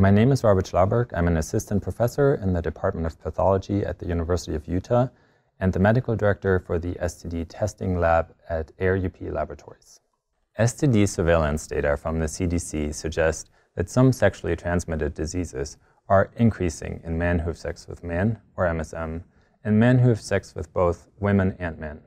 My name is Robert Schlauberg. I'm an assistant professor in the Department of Pathology at the University of Utah and the medical director for the STD testing lab at AirUP Laboratories. STD surveillance data from the CDC suggest that some sexually transmitted diseases are increasing in men who have sex with men, or MSM, and men who have sex with both women and men.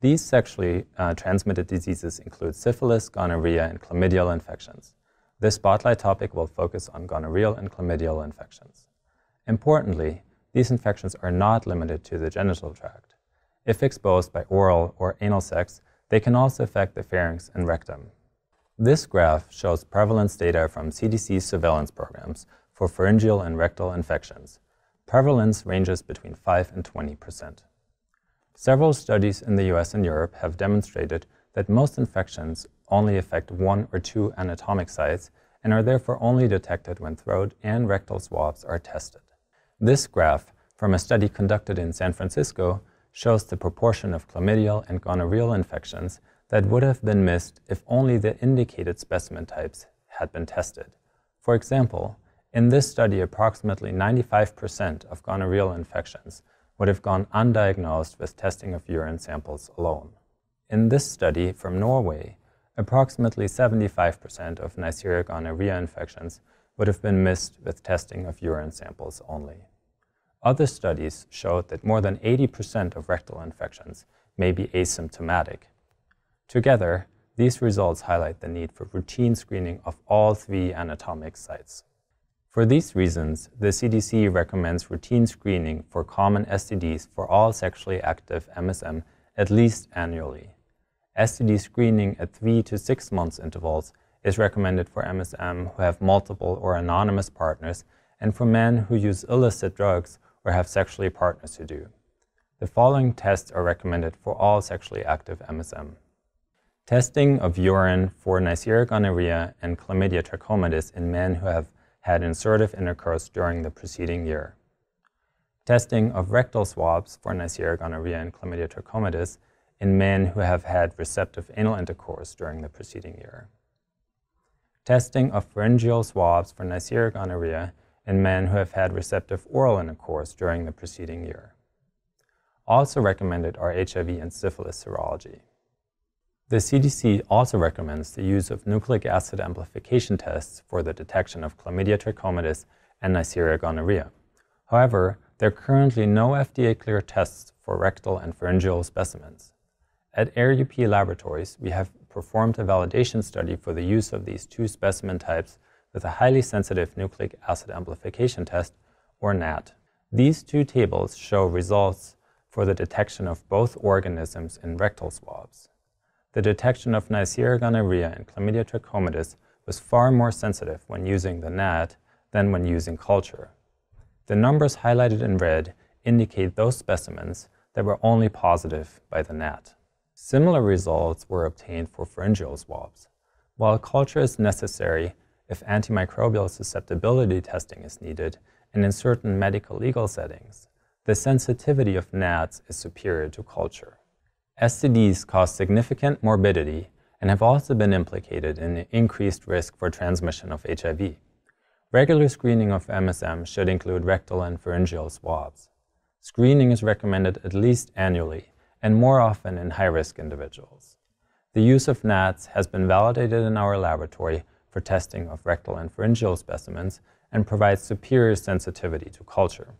These sexually uh, transmitted diseases include syphilis, gonorrhea, and chlamydial infections. This spotlight topic will focus on gonorrheal and chlamydial infections. Importantly, these infections are not limited to the genital tract. If exposed by oral or anal sex, they can also affect the pharynx and rectum. This graph shows prevalence data from CDC surveillance programs for pharyngeal and rectal infections. Prevalence ranges between 5 and 20 percent. Several studies in the US and Europe have demonstrated that most infections only affect one or two anatomic sites and are therefore only detected when throat and rectal swabs are tested. This graph from a study conducted in San Francisco shows the proportion of chlamydial and gonorrheal infections that would have been missed if only the indicated specimen types had been tested. For example, in this study, approximately 95% of gonorrheal infections would have gone undiagnosed with testing of urine samples alone. In this study from Norway, approximately 75% of Neisseria gonorrhea infections would have been missed with testing of urine samples only. Other studies showed that more than 80% of rectal infections may be asymptomatic. Together, these results highlight the need for routine screening of all three anatomic sites. For these reasons, the CDC recommends routine screening for common STDs for all sexually active MSM at least annually. STD screening at 3 to 6 months intervals is recommended for MSM who have multiple or anonymous partners and for men who use illicit drugs or have sexually partners who do. The following tests are recommended for all sexually active MSM. Testing of urine for Neisseria gonorrhea and chlamydia trachomatis in men who have had insertive intercourse during the preceding year. Testing of rectal swabs for Neisseria gonorrhea and chlamydia trachomatis in men who have had receptive anal intercourse during the preceding year. Testing of pharyngeal swabs for Neisseria gonorrhea in men who have had receptive oral intercourse during the preceding year. Also recommended are HIV and syphilis serology. The CDC also recommends the use of nucleic acid amplification tests for the detection of chlamydia trachomatis and Neisseria gonorrhea. However, there are currently no fda clear tests for rectal and pharyngeal specimens. At AirUP Laboratories, we have performed a validation study for the use of these two specimen types with a highly sensitive nucleic acid amplification test, or NAT. These two tables show results for the detection of both organisms in rectal swabs. The detection of Neisseria gonorrhea and Chlamydia trachomatis was far more sensitive when using the NAT than when using culture. The numbers highlighted in red indicate those specimens that were only positive by the NAT. Similar results were obtained for pharyngeal swabs. While culture is necessary if antimicrobial susceptibility testing is needed and in certain medical legal settings, the sensitivity of NATs is superior to culture. STDs cause significant morbidity and have also been implicated in increased risk for transmission of HIV. Regular screening of MSM should include rectal and pharyngeal swabs. Screening is recommended at least annually and more often in high-risk individuals. The use of NATs has been validated in our laboratory for testing of rectal and pharyngeal specimens and provides superior sensitivity to culture.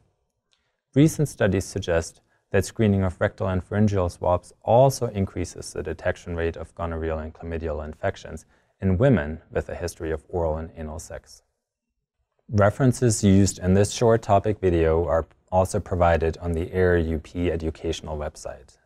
Recent studies suggest that screening of rectal and pharyngeal swabs also increases the detection rate of gonorrheal and chlamydial infections in women with a history of oral and anal sex. References used in this short topic video are also provided on the ARUP educational website.